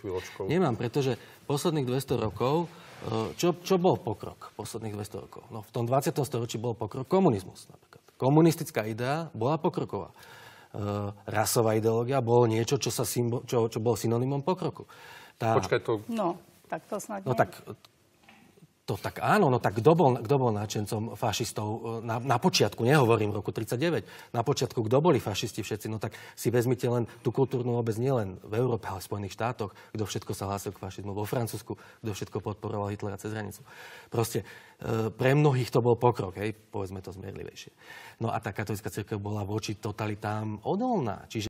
chvíľočkou? Nemám, pretože posledných 200 rokov, eh, čo, čo bol pokrok posledných 200 rokov? No, v tom 20. storočí bol pokrok komunizmus napríklad. Komunistická idea bola pokroková. Uh, rasová ideológia bolo niečo, čo, sa symbo, čo, čo bol synonymom pokroku. Tá... Počkaj, to... No, tak to snad No tak to tak áno, no tak kto bol, kto bol náčencom fašistov e, na, na počiatku, nehovorím roku 39, na počiatku kto boli fašisti všetci, no tak si vezmite len tú kultúrnu obec nielen v Európe, ale v Spojených štátoch, kto všetko sa hlásil k fašizmu, vo Francúzsku, kto všetko podporoval Hitlera cez hranicu. Proste e, pre mnohých to bol pokrok, hej, povedzme to zmierlivejšie. No a tá katolická cirkev bola voči totalitám odolná, čiže